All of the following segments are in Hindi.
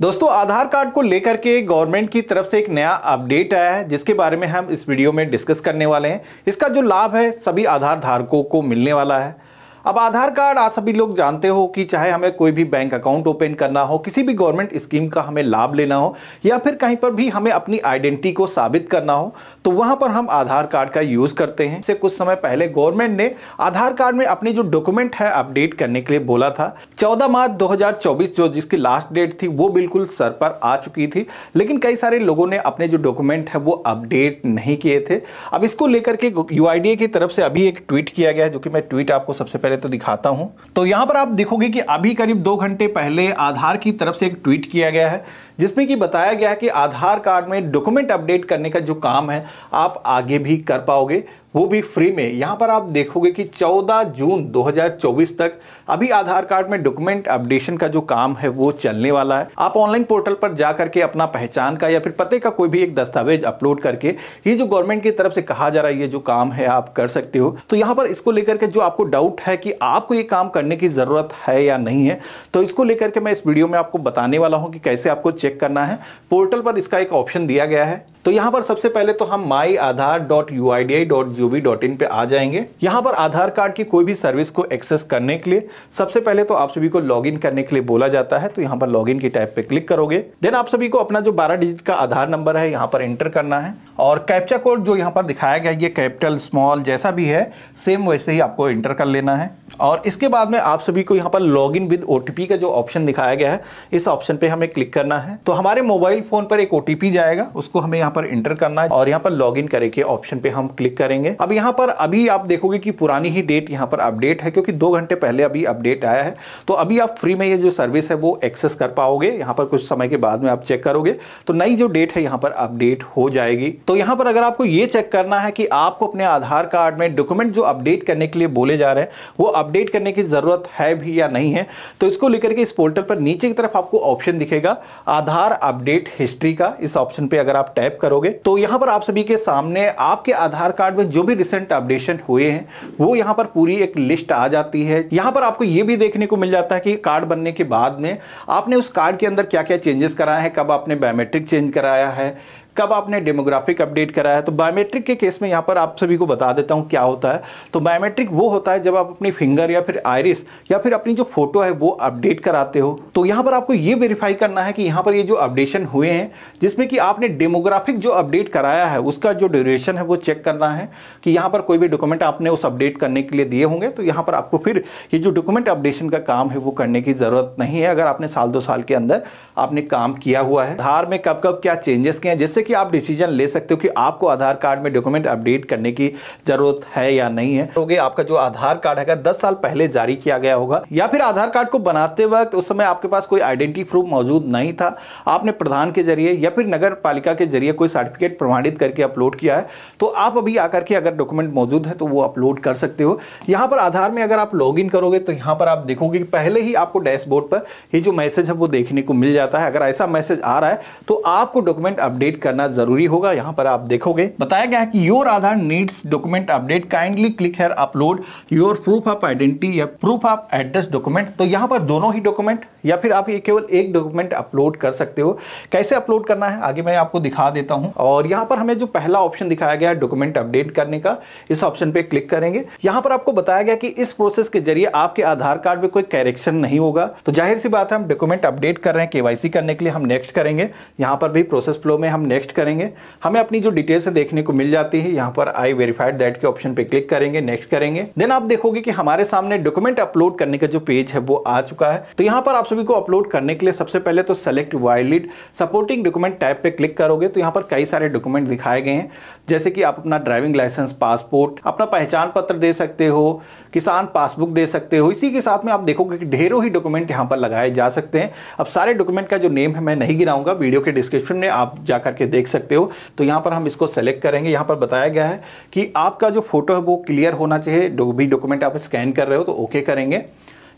दोस्तों आधार कार्ड को लेकर के गवर्नमेंट की तरफ से एक नया अपडेट आया है जिसके बारे में हम इस वीडियो में डिस्कस करने वाले हैं इसका जो लाभ है सभी आधार धारकों को मिलने वाला है अब आधार कार्ड आप सभी लोग जानते हो कि चाहे हमें कोई भी बैंक अकाउंट ओपन करना हो किसी भी गवर्नमेंट स्कीम का हमें लाभ लेना हो या फिर कहीं पर भी हमें अपनी आइडेंटिटी को साबित करना हो तो वहां पर हम आधार कार्ड का यूज करते हैं से कुछ समय पहले गवर्नमेंट ने आधार कार्ड में अपने जो डॉक्यूमेंट है अपडेट करने के लिए बोला था चौदह मार्च दो जो जिसकी लास्ट डेट थी वो बिल्कुल सर पर आ चुकी थी लेकिन कई सारे लोगों ने अपने जो डॉक्यूमेंट है वो अपडेट नहीं किए थे अब इसको लेकर के यू की तरफ से अभी एक ट्वीट किया गया है जो कि मैं ट्वीट आपको सबसे पहले तो दिखाता हूं तो यहां पर आप देखोगे कि अभी करीब दो घंटे पहले आधार की तरफ से एक ट्वीट किया गया है जिसमें कि बताया गया है कि आधार कार्ड में डॉक्यूमेंट अपडेट करने का जो काम है आप आगे भी कर पाओगे वो भी फ्री में यहाँ पर आप देखोगे कि 14 जून 2024 तक अभी आधार कार्ड में डॉक्यूमेंट अपडेशन का जो काम है वो चलने वाला है आप ऑनलाइन पोर्टल पर जा करके अपना पहचान का या फिर पते का कोई भी एक दस्तावेज अपलोड करके ये जो गवर्नमेंट की तरफ से कहा जा रहा है ये जो काम है आप कर सकते हो तो यहाँ पर इसको लेकर के जो आपको डाउट है कि आपको ये काम करने की ज़रूरत है या नहीं है तो इसको लेकर के मैं इस वीडियो में आपको बताने वाला हूँ कि कैसे आपको चेक चेक करना है पोर्टल पर इसका एक ऑप्शन दिया गया है तो यहाँ पर सबसे पहले तो हम my Aadhaar dot U I D A I dot G O dot पर आ जाएंगे यहाँ पर आधार कार्ड की कोई भी सर्विस को एक्सेस करने के लिए सबसे पहले तो आप सभी को लॉग इन करने के लिए बोला जाता है तो यहाँ पर लॉग इन की टाइप पे क्लिक करोगे देन आप सभी को अपना जो 12 डिजिट का आधार नंबर है यहाँ पर एंटर करना है और कैप्चा कोड जो यहाँ पर दिखाया गया ये कैपिटल स्मॉल जैसा भी है सेम वैसे ही आपको इंटर कर लेना है और इसके बाद में आप सभी को यहाँ पर लॉग इन विद ओ का जो ऑप्शन दिखाया गया है इस ऑप्शन पर हमें क्लिक करना है तो हमारे मोबाइल फ़ोन पर एक ओ जाएगा उसको हमें यहाँ पर इंटर करना है और यहाँ पर लॉग इन करके ऑप्शन पर हम क्लिक करेंगे अब यहाँ पर अभी आप देखोगे कि पुरानी ही डेट यहाँ पर अपडेट है क्योंकि दो घंटे पहले अभी अपडेट आया है तो अभी आप फ्री में ये जो सर्विस है वो एक्सेस कर पाओगे यहाँ पर कुछ समय के बाद में आप चेक करोगे तो नई जो डेट है यहाँ पर अपडेट हो जाएगी तो यहाँ पर अगर आपको ये चेक करना है कि आपको अपने आधार कार्ड में डॉक्यूमेंट जो अपडेट करने के लिए बोले जा रहे हैं वो अपडेट करने की ज़रूरत है भी या नहीं है तो इसको लेकर के इस पोर्टल पर नीचे की तरफ आपको ऑप्शन दिखेगा आधार अपडेट हिस्ट्री का इस ऑप्शन पर अगर आप टैप करोगे तो यहाँ पर आप सभी के सामने आपके आधार कार्ड में जो भी रिसेंट अपडेशन हुए हैं वो यहाँ पर पूरी एक लिस्ट आ जाती है यहाँ पर आपको ये भी देखने को मिल जाता है कि कार्ड बनने के बाद में आपने उस कार्ड के अंदर क्या क्या चेंजेस कराए हैं कब आपने बायोमेट्रिक चेंज कराया है कब आपने डेमोग्राफिक अपडेट कराया है तो बायोमेट्रिक के केस में यहाँ पर आप सभी को बता देता हूँ क्या होता है तो बायोमेट्रिक वो होता है जब आप अपनी फिंगर या फिर आयरिस या फिर अपनी जो फोटो है वो अपडेट कराते हो तो यहाँ पर आपको ये वेरीफाई करना है कि यहाँ पर ये जो अपडेशन हुए हैं जिसमें कि आपने डेमोग्राफिक जो अपडेट कराया है उसका जो ड्यूरेशन है वो चेक करना है कि यहाँ पर कोई भी डॉक्यूमेंट आपने उस अपडेट करने के लिए दिए होंगे तो यहाँ पर आपको फिर ये जो डॉक्यूमेंट अपडेशन का काम है वो करने की ज़रूरत नहीं है अगर आपने साल दो साल के अंदर आपने काम किया हुआ है धार में कब कब क्या चेंजेस किए हैं जिससे कि आप डिसीजन ले सकते हो कि आपको आधार कार्ड में डॉक्यूमेंट अपडेट करने की जरूरत है या नहीं है तो आपका जो आधार कार्ड है दस साल पहले जारी किया गया होगा या फिर आधार कार्ड को बनाते वक्त उस समय आपके पास कोई आइडेंटिटी प्रूफ मौजूद नहीं था आपने प्रधान के जरिए या फिर नगर पालिका के जरिए कोई सर्टिफिकेट प्रमाणित करके अपलोड किया है तो आप अभी आकर के अगर डॉक्यूमेंट मौजूद है तो वो अपलोड कर सकते हो यहां पर आधार में अगर आप लॉग करोगे तो यहां पर आप देखोगे कि पहले ही आपको डैशबोर्ड पर ही जो मैसेज है वो देखने को मिल जाता है अगर ऐसा मैसेज आ रहा है तो आपको डॉक्यूमेंट अपडेट करने करना जरूरी होगा यहाँ पर आप देखोगे बताया गया है कि your Aadhaar needs document update kindly click here upload your proof of identity या प्रूफ ऑफ एड्रेस डॉक्यूमेंट तो यहाँ पर दोनों ही डॉक्यूमेंट या फिर आप ये केवल एक डॉक्यूमेंट अपलोड कर सकते हो कैसे अपलोड करना है आगे मैं आपको दिखा देता हूँ और यहाँ पर हमें जो पहला ऑप्शन दिखाया गया है डॉक्यूमेंट अपडेट करने का इस ऑप्शन पे क्लिक करेंगे यहाँ पर आपको बताया गया कि इस प्रोसेस के जरिए आपके आधार कार्ड में कोई कैरेक्शन नहीं होगा तो जाहिर सी बात है हम डॉक्यूमेंट अपडेट कर रहे हैं केवाईसी करने के लिए हम नेक्स्ट करेंगे यहाँ पर भी प्रोसेस फ्लो में हम नेक्स्ट नेक्स्ट करेंगे हमें अपनी जो डिटेल्स है देखने को मिल जाती है यहाँ पर आई वेरीफाइड दैट के ऑप्शन पे क्लिक करेंगे नेक्स्ट करेंगे देन आप देखोगे कि हमारे सामने डॉक्यूमेंट अपलोड करने का जो पेज है वो आ चुका है तो यहाँ पर आप सभी को अपलोड करने के लिए सबसे पहले तो select valid supporting document type पे क्लिक करोगे तो यहाँ पर कई सारे डॉक्यूमेंट दिखाए गए हैं जैसे कि आप अपना ड्राइविंग लाइसेंस पासपोर्ट अपना पहचान पत्र दे सकते हो किसान पासबुक दे सकते हो इसी के साथ में आप देखोगे कि ढेरों ही डॉक्यूमेंट यहाँ पर लगाए जा सकते हैं अब सारे डॉक्यूमेंट का जो नेम है मैं नहीं गिराऊंगा वीडियो के डिस्क्रिप्शन में आप जाकर के देख सकते हो तो यहाँ पर हम इसको सेलेक्ट करेंगे यहाँ पर बताया गया है कि आपका जो फोटो है वो क्लियर होना चाहिए जो भी डॉक्यूमेंट आप स्कैन कर रहे हो तो ओके करेंगे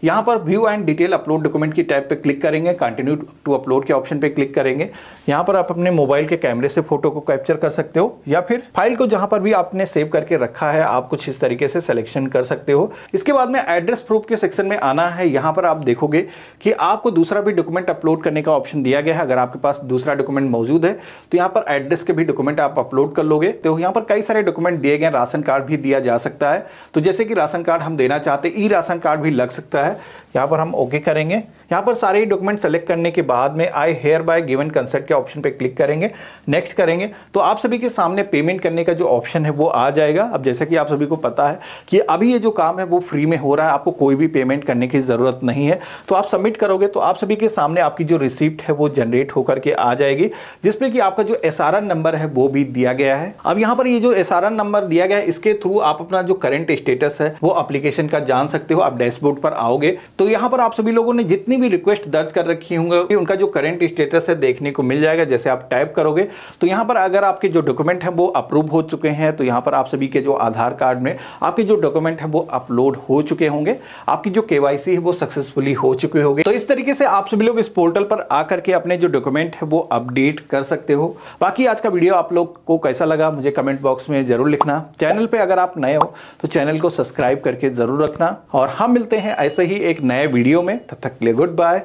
यहाँ पर view and detail upload document की टैब पे क्लिक करेंगे कंटिन्यू टू अपलोड के ऑप्शन पे क्लिक करेंगे यहाँ पर आप अपने मोबाइल के कैमरे से फोटो को कैप्चर कर सकते हो या फिर फाइल को जहाँ पर भी आपने सेव करके रखा है आप कुछ इस तरीके से सिलेक्शन कर सकते हो इसके बाद में एड्रेस प्रूफ के सेक्शन में आना है यहाँ पर आप देखोगे कि आपको दूसरा भी डॉक्यूमेंट अपलोड करने का ऑप्शन दिया गया है अगर आपके पास दूसरा डॉक्यूमेंट मौजूद है तो यहाँ पर एड्रेस के भी डॉक्यूमेंट आप अपलोड कर लोगे तो यहाँ पर कई सारे डॉक्यूमेंट दिए गए राशन कार्ड भी दिया जा सकता है तो जैसे कि राशन कार्ड हम देना चाहते ई राशन कार्ड भी लग सकता है है यहाँ पर हम ओके करेंगे यहाँ पर सारे ही डॉक्यूमेंट सेलेक्ट करने के बाद में I hereby given consent के ऑप्शन पे क्लिक करेंगे नेक्स्ट करेंगे तो आप सभी के सामने पेमेंट करने का जो ऑप्शन है वो आ जाएगा अब जैसा कि आप सभी को पता है कि अभी ये जो काम है वो फ्री में हो रहा है आपको कोई भी पेमेंट करने की ज़रूरत नहीं है तो आप सबमिट करोगे तो आप सभी के सामने आपकी जो रिसिप्ट है वो जनरेट होकर के आ जाएगी जिसमें कि आपका जो एस नंबर है वो भी दिया गया है अब यहाँ पर ये जो एस नंबर दिया गया है इसके थ्रू आप अपना जो करेंट स्टेटस है वो अप्लीकेशन का जान सकते हो आप डैशबोर्ड पर आओगे तो यहाँ पर आप सभी लोगों ने जितनी भी रिक्वेस्ट दर्ज कर रखी होंगे उनका जो करेंट स्टेटस है देखने को मिल जाएगा जैसे आप टाइप करोगे तो यहाँ पर अगर आपके जो डॉक्यूमेंट हैं वो अप्रूव हो चुके हैं तो यहाँ पर आप सभी के जो आधार कार्ड में आपके जो डॉक्यूमेंट है वो अपलोड हो चुके होंगे आपकी जो के है वो सक्सेसफुली हो चुके होंगे तो इस तरीके से आप सभी लोग इस पोर्टल पर आकर के अपने जो डॉक्यूमेंट है वो अपडेट कर सकते हो बाकी आज का वीडियो आप लोग को कैसा लगा मुझे कमेंट बॉक्स में जरूर लिखना चैनल पर अगर आप नए हो तो चैनल को सब्सक्राइब करके जरूर रखना और हम मिलते हैं ऐसे ही एक नए वीडियो में तब तक लिए गुड गुड बाय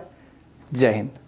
जय हिंद